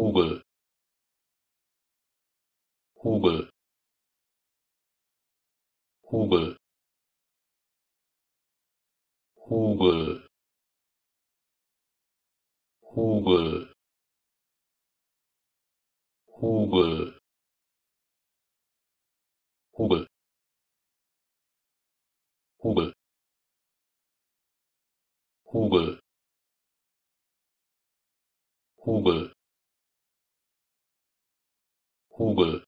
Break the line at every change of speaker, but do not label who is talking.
Hugel Hugel Hugel Hugel Hugel Hugel Hugel Hugel Hugel hubel kugel